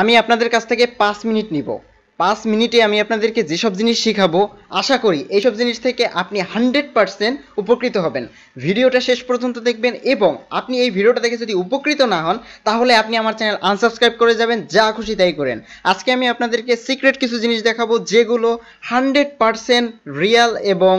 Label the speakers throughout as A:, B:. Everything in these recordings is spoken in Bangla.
A: আমি আপনাদের কাছ থেকে পাঁচ মিনিট নিব পাঁচ মিনিটে আমি আপনাদেরকে যেসব জিনিস শেখাবো আশা করি এইসব জিনিস থেকে আপনি হান্ড্রেড পারসেন্ট উপকৃত হবেন ভিডিওটা শেষ পর্যন্ত দেখবেন এবং আপনি এই ভিডিওটা দেখে যদি উপকৃত না হন তাহলে আপনি আমার চ্যানেল আনসাবস্ক্রাইব করে যাবেন যা খুশি তাই করেন আজকে আমি আপনাদেরকে সিক্রেট কিছু জিনিস দেখাবো যেগুলো হান্ড্রেড পারসেন্ট রিয়াল এবং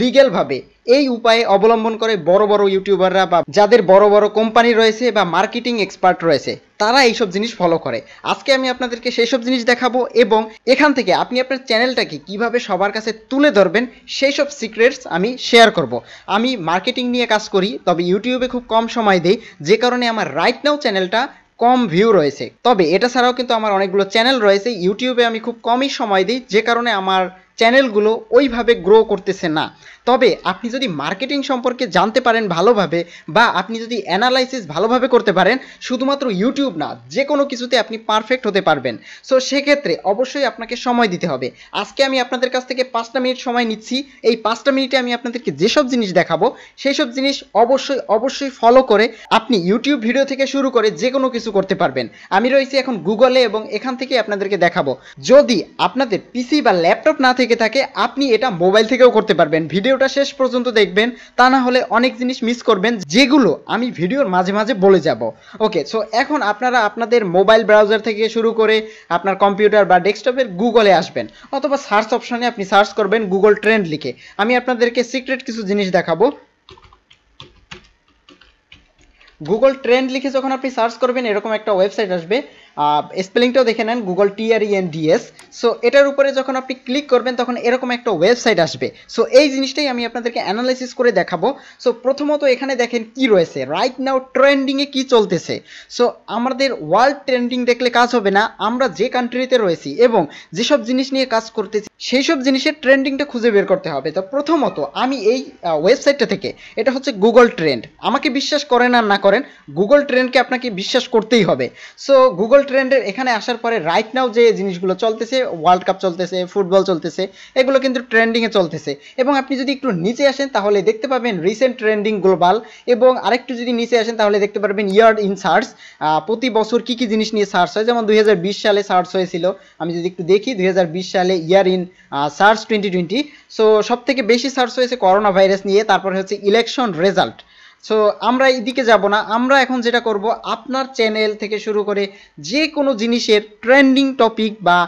A: লিগ্যালভাবে এই উপায়ে অবলম্বন করে বড় বড় ইউটিউবাররা বা যাদের বড় বড় কোম্পানি রয়েছে বা মার্কেটিং এক্সপার্ট রয়েছে তারা এইসব জিনিস ফলো করে আজকে আমি আপনাদেরকে সেই সব জিনিস দেখাবো এবং এখান থেকে আপনি আপনার চ্যানেলটাকে কিভাবে সবার কাছে তুলে ধরবেন সেই সব সিক্রেটস আমি শেয়ার করব। আমি মার্কেটিং নিয়ে কাজ করি তবে ইউটিউবে খুব কম সময় দিই যে কারণে আমার রাইট নাও চ্যানেলটা কম ভিউ রয়েছে তবে এটা ছাড়াও কিন্তু আমার অনেকগুলো চ্যানেল রয়েছে ইউটিউবে আমি খুব কমই সময় দিই যে কারণে আমার চ্যানেলগুলো ওইভাবে গ্রো করতেছে না তবে আপনি যদি মার্কেটিং সম্পর্কে জানতে পারেন ভালোভাবে বা আপনি যদি অ্যানালাইসিস ভালোভাবে করতে পারেন শুধুমাত্র ইউটিউব না যে কোনো কিছুতে আপনি পারফেক্ট হতে পারবেন সো সেক্ষেত্রে অবশ্যই আপনাকে সময় দিতে হবে আজকে আমি আপনাদের কাছ থেকে পাঁচটা মিনিট সময় নিচ্ছি এই পাঁচটা মিনিটে আমি আপনাদেরকে যেসব জিনিস দেখাবো সেই সব জিনিস অবশ্যই অবশ্যই ফলো করে আপনি ইউটিউব ভিডিও থেকে শুরু করে যে কোনো কিছু করতে পারবেন আমি রয়েছি এখন গুগলে এবং এখান থেকে আপনাদেরকে দেখাবো যদি আপনাদের পিসি বা ল্যাপটপ না থেকে লেগে থাকে আপনি এটা মোবাইল থেকেও করতে পারবেন ভিডিওটা শেষ পর্যন্ত দেখবেন তা না হলে অনেক জিনিস মিস করবেন যেগুলো আমি ভিডিওর মাঝে মাঝে বলে যাব ওকে সো এখন আপনারা আপনাদের মোবাইল ব্রাউজার থেকে শুরু করে আপনার কম্পিউটার বা ডেস্কটপের গুগলে আসবেন অথবা সার্চ অপশানে আপনি সার্চ করবেন গুগল ট্রেন্ড লিখে আমি আপনাদেরকে সিক্রেট কিছু জিনিস দেখাবো গুগল ট্রেন্ড লিখে যখন আপনি সার্চ করবেন এরকম একটা ওয়েবসাইট আসবে স্পেলিংটাও দেখে নেন গুগল ইএন টিআরইএনডিএস সো এটার উপরে যখন আপনি ক্লিক করবেন তখন এরকম একটা ওয়েবসাইট আসবে সো এই জিনিসটাই আমি আপনাদেরকে অ্যানালাইসিস করে দেখাবো সো প্রথমত এখানে দেখেন কি রয়েছে রাইট নাও ট্রেন্ডিংয়ে কি চলতেছে সো আমাদের ওয়ার্ল্ড ট্রেন্ডিং দেখলে কাজ হবে না আমরা যে কান্ট্রিতে রয়েছি এবং যেসব জিনিস নিয়ে কাজ করতেছি সেই সব জিনিসের ট্রেন্ডিংটা খুঁজে বের করতে হবে তো প্রথমত আমি এই ওয়েবসাইটটা থেকে এটা হচ্ছে গুগল ট্রেন্ড আমাকে বিশ্বাস করেন আর না করেন গুগল ট্রেন্ডকে আপনাকে বিশ্বাস করতেই হবে সো গুগল গ্লোবাল ট্রেন্ডের এখানে আসার পরে রাইট নাও যে জিনিসগুলো চলতেছে ওয়ার্ল্ড কাপ চলতেছে ফুটবল চলতেছে এগুলো কিন্তু ট্রেন্ডিংয়ে চলতেছে এবং আপনি যদি একটু নিচে আসেন তাহলে দেখতে পাবেন রিসেন্ট ট্রেন্ডিং গ্লোবাল এবং আরেকটু যদি নিচে আসেন তাহলে দেখতে পারবেন ইয়ার ইন সার্চ প্রতি বছর কি কি জিনিস নিয়ে সার্চ হয় যেমন দুই সালে সার্চ হয়েছিল আমি যদি একটু দেখি দুই সালে year in search twenty twenty so সব থেকে বেশি সার্চ হয়েছে করোনা ভাইরাস নিয়ে তারপরে হচ্ছে ইলেকশন রেজাল্ট সো আমরা এদিকে যাব না আমরা এখন যেটা করব আপনার চ্যানেল থেকে শুরু করে যে কোনো জিনিসের ট্রেন্ডিং টপিক বা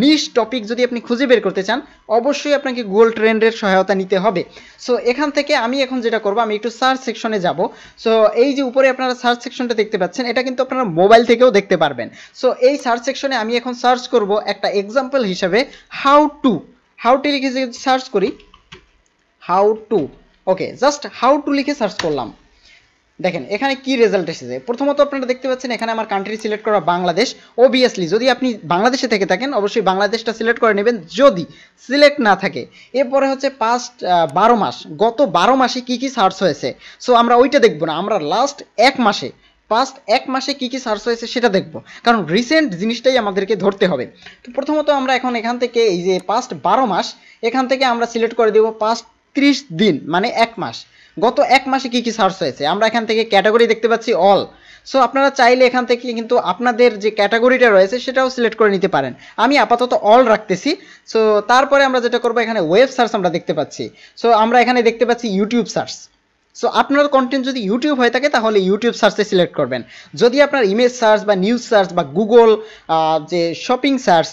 A: নিস টপিক যদি আপনি খুঁজে বের করতে চান অবশ্যই আপনাকে গুগল ট্রেন্ডের সহায়তা নিতে হবে সো এখান থেকে আমি এখন যেটা করব আমি একটু সার্চ সেকশনে যাব সো এই যে উপরে আপনারা সার্চ সেকশনটা দেখতে পাচ্ছেন এটা কিন্তু আপনারা মোবাইল থেকেও দেখতে পারবেন সো এই সার্চ সেকশনে আমি এখন সার্চ করব একটা এক্সাম্পল হিসাবে হাউ টু হাউ টু লিখে সার্চ করি how to okay just how to লিখে সার্চ করলাম দেখেন এখানে কি রেজাল্ট এসেছে প্রথমত আপনারা দেখতে পাচ্ছেন এখানে আমার কান্ট্রি সিলেক্ট করা বাংলাদেশ ওবিয়াসলি যদি আপনি বাংলাদেশে থেকে থাকেন অবশ্যই বাংলাদেশটা সিলেক্ট করে নেবেন যদি সিলেক্ট না থাকে এরপরে হচ্ছে পাস্ট বারো মাস গত বারো মাসে কি কি সার্চ হয়েছে সো আমরা ওইটা দেখব না আমরা লাস্ট এক মাসে পাস্ট এক মাসে কি কি সার্চ হয়েছে সেটা দেখব কারণ রিসেন্ট জিনিসটাই আমাদেরকে ধরতে হবে তো প্রথমত আমরা এখন এখান থেকে এই যে পাস্ট বারো মাস এখান থেকে আমরা সিলেক্ট করে দেবো পাস্ট একত্রিশ দিন মানে এক মাস গত এক মাসে কি কি সার্চ হয়েছে আমরা এখান থেকে ক্যাটাগরি দেখতে পাচ্ছি অল সো আপনারা চাইলে এখান থেকে কিন্তু আপনাদের যে ক্যাটাগরিটা রয়েছে সেটাও সিলেক্ট করে নিতে পারেন আমি আপাতত অল রাখতেছি সো তারপরে আমরা যেটা করবো এখানে ওয়েব সার্চ আমরা দেখতে পাচ্ছি সো আমরা এখানে দেখতে পাচ্ছি ইউটিউব সার্চ সো আপনার কন্টেন্ট যদি ইউটিউব হয়ে থাকে তাহলে ইউটিউব সার্চে সিলেক্ট করবেন যদি আপনার ইমেজ সার্চ বা নিউজ সার্চ বা গুগল যে শপিং সার্চ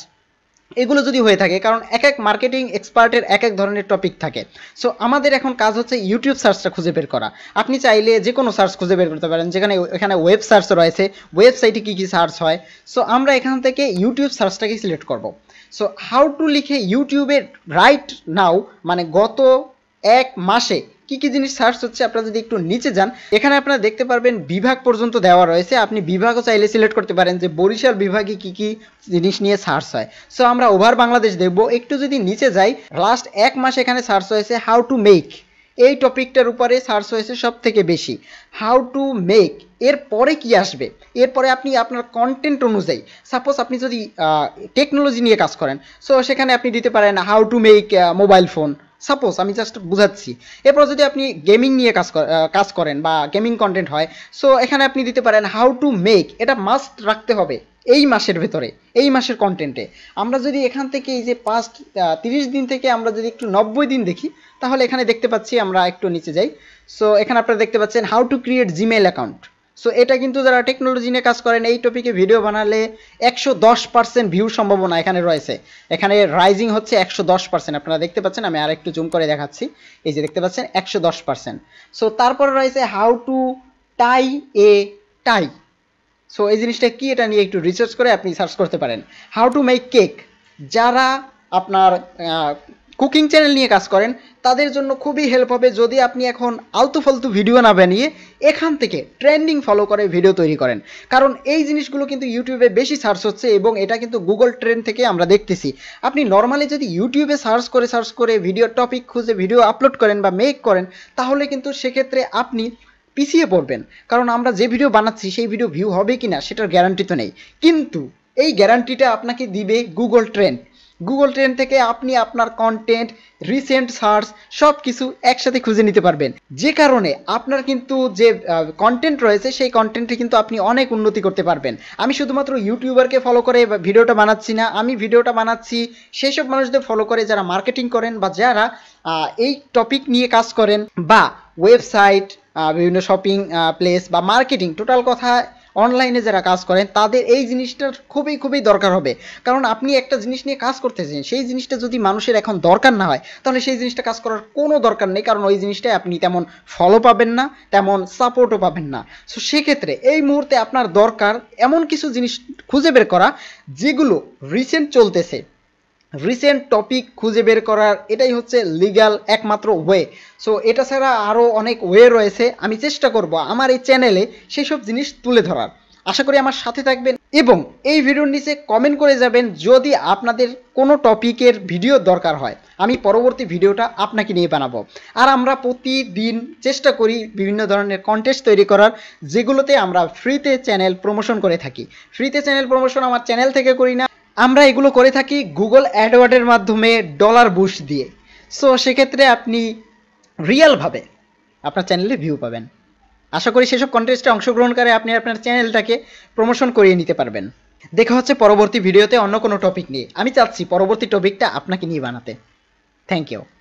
A: এগুলো যদি হয়ে থাকে কারণ এক এক মার্কেটিং এক্সপার্টের এক এক ধরনের টপিক থাকে সো আমাদের এখন কাজ হচ্ছে ইউটিউব সার্চটা খুঁজে বের করা আপনি চাইলে যে কোনো সার্চ খুঁজে বের করতে পারেন যেখানে এখানে ওয়েব সার্চ রয়েছে ওয়েবসাইটে কী কী সার্চ হয় সো আমরা এখান থেকে ইউটিউব সার্চটাকে সিলেক্ট করব সো হাউ টু লিখে ইউটিউবে রাইট নাও মানে গত এক মাসে কি কি জিনিস সার্চ হচ্ছে আপনারা যদি একটু নিচে যান এখানে আপনারা দেখতে পারবেন বিভাগ পর্যন্ত দেওয়া রয়েছে আপনি বিভাগও চাইলে সিলেক্ট করতে পারেন যে বরিশাল বিভাগে কি কি জিনিস নিয়ে সার্চ হয় সো আমরা ওভার বাংলাদেশ দেখব একটু যদি নিচে যাই লাস্ট এক মাস এখানে সার্চ হয়েছে হাউ টু মেক এই টপিকটার উপরে সার্চ হয়েছে সব থেকে বেশি হাউ টু মেক এরপরে কি আসবে এরপরে আপনি আপনার কন্টেন্ট অনুযায়ী সাপোজ আপনি যদি টেকনোলজি নিয়ে কাজ করেন সো সেখানে আপনি দিতে পারেন how to make mobile phone suppose আমি জাস্ট বুঝাচ্ছি এরপর যদি আপনি গেমিং নিয়ে কাজ কাজ করেন বা গেমিং কন্টেন্ট হয় সো এখানে আপনি দিতে পারেন হাউ টু মেক এটা মাস্ট রাখতে হবে এই মাসের ভেতরে এই মাসের কন্টেন্টে আমরা যদি এখান থেকে এই যে পাস্ট তিরিশ দিন থেকে আমরা যদি একটু নব্বই দিন দেখি তাহলে এখানে দেখতে পাচ্ছি আমরা একটু নিচে যাই সো এখানে আপনারা দেখতে পাচ্ছেন how to create Gmail account so এটা কিন্তু যারা টেকনোলজি নিয়ে কাজ করেন এই টপিকে ভিডিও বানালে একশো দশ পার্সেন্ট ভিউ সম্ভাবনা এখানে রয়েছে এখানে রাইজিং হচ্ছে একশো দশ পার্সেন্ট আপনারা দেখতে পাচ্ছেন আমি আর একটু জুম করে দেখাচ্ছি এই যে দেখতে পাচ্ছেন একশো দশ পার্সেন্ট সো তারপরে রয়েছে how to tie a tie so এই জিনিসটা কি এটা নিয়ে একটু রিসার্চ করে আপনি সার্চ করতে পারেন হাউ টু মেক কেক যারা আপনার কুকিং চ্যানেল নিয়ে কাজ করেন তাদের জন্য খুবই হেল্প হবে যদি আপনি এখন আলতু ফালতু ভিডিও না বানিয়ে এখান থেকে ট্রেন্ডিং ফলো করে ভিডিও তৈরি করেন কারণ এই জিনিসগুলো কিন্তু ইউটিউবে বেশি সার্চ হচ্ছে এবং এটা কিন্তু গুগল ট্রেন্ড থেকে আমরা দেখতেছি আপনি নর্মালি যদি ইউটিউবে সার্চ করে সার্চ করে ভিডিও টপিক খুঁজে ভিডিও আপলোড করেন বা মেক করেন তাহলে কিন্তু সেক্ষেত্রে আপনি পিছিয়ে পড়বেন কারণ আমরা যে ভিডিও বানাচ্ছি সেই ভিডিও ভিউ হবে কি না সেটার গ্যারান্টি তো নেই কিন্তু এই গ্যারান্টিটা আপনাকে দিবে গুগল ট্রেন্ড গুগল ট্রেন্ড থেকে আপনি আপনার কন্টেন্ট রিসেন্ট সার্চ সব কিছু একসাথে খুঁজে নিতে পারবেন যে কারণে আপনার কিন্তু যে কন্টেন্ট রয়েছে সেই কন্টেন্টে কিন্তু আপনি অনেক উন্নতি করতে পারবেন আমি শুধুমাত্র ইউটিউবারকে ফলো করে ভিডিওটা বানাচ্ছি না আমি ভিডিওটা বানাচ্ছি সেই সব মানুষদের ফলো করে যারা মার্কেটিং করেন বা যারা এই টপিক নিয়ে কাজ করেন বা ওয়েবসাইট বিভিন্ন শপিং প্লেস বা মার্কেটিং টোটাল কথা অনলাইনে যারা কাজ করেন তাদের এই জিনিসটার খুবই খুবই দরকার হবে কারণ আপনি একটা জিনিস নিয়ে কাজ করতেছেন সেই জিনিসটা যদি মানুষের এখন দরকার না হয় তাহলে সেই জিনিসটা কাজ করার কোনো দরকার নেই কারণ ওই জিনিসটা আপনি তেমন ফলো পাবেন না তেমন সাপোর্টও পাবেন না সো সেক্ষেত্রে এই মুহূর্তে আপনার দরকার এমন কিছু জিনিস খুঁজে বের করা যেগুলো রিসেন্ট চলতেছে রিসেন্ট টপিক খুঁজে বের করার এটাই হচ্ছে লিগাল একমাত্র ওয়ে সো এটা ছাড়া আরও অনেক ওয়ে রয়েছে আমি চেষ্টা করব আমার এই চ্যানেলে সেসব জিনিস তুলে ধরার আশা করি আমার সাথে থাকবেন এবং এই ভিডিওর নিচে কমেন্ট করে যাবেন যদি আপনাদের কোনো টপিকের ভিডিও দরকার হয় আমি পরবর্তী ভিডিওটা আপনাকে নিয়ে বানাবো আর আমরা প্রতিদিন চেষ্টা করি বিভিন্ন ধরনের কন্টেস্ট তৈরি করার যেগুলোতে আমরা ফ্রিতে চ্যানেল প্রমোশন করে থাকি ফ্রিতে চ্যানেল প্রমোশন আমার চ্যানেল থেকে করি না আমরা এগুলো করে থাকি গুগল অ্যাডওয়ার্ডের মাধ্যমে ডলার বুশ দিয়ে সো সেক্ষেত্রে আপনি রিয়েলভাবে আপনার চ্যানেলে ভিউ পাবেন আশা করি সেসব কন্টেস্টে অংশগ্রহণ করে আপনি আপনার চ্যানেলটাকে প্রমোশন করিয়ে নিতে পারবেন দেখা হচ্ছে পরবর্তী ভিডিওতে অন্য কোনো টপিক নিয়ে আমি চাচ্ছি পরবর্তী টপিকটা আপনাকে নিয়ে বানাতে থ্যাংক ইউ